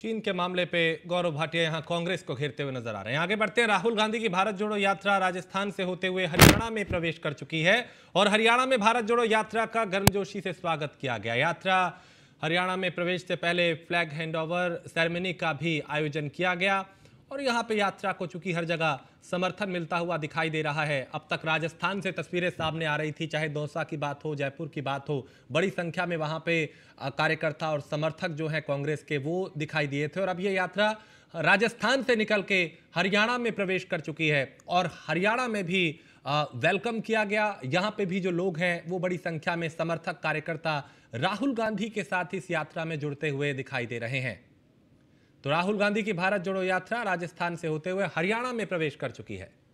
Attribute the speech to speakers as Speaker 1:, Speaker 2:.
Speaker 1: चीन के मामले पे गौरव भाटिया यहाँ कांग्रेस को घेरते हुए नजर आ रहे हैं आगे बढ़ते हैं राहुल गांधी की भारत जोड़ो यात्रा राजस्थान से होते हुए हरियाणा में प्रवेश कर चुकी है और हरियाणा में भारत जोड़ो यात्रा का गर्मजोशी से स्वागत किया गया यात्रा हरियाणा में प्रवेश से पहले फ्लैग हैंडओवर सेरेमनी का भी आयोजन किया गया और यहाँ पे यात्रा को चूंकि हर जगह समर्थन मिलता हुआ दिखाई दे रहा है अब तक राजस्थान से तस्वीरें सामने आ रही थी चाहे दौसा की बात हो जयपुर की बात हो बड़ी संख्या में वहाँ पे कार्यकर्ता और समर्थक जो हैं कांग्रेस के वो दिखाई दिए थे और अब ये यात्रा राजस्थान से निकल के हरियाणा में प्रवेश कर चुकी है और हरियाणा में भी वेलकम किया गया यहाँ पे भी जो लोग हैं वो बड़ी संख्या में समर्थक कार्यकर्ता राहुल गांधी के साथ इस यात्रा में जुड़ते हुए दिखाई दे रहे हैं तो राहुल गांधी की भारत जोड़ो यात्रा राजस्थान से होते हुए हरियाणा में प्रवेश कर चुकी है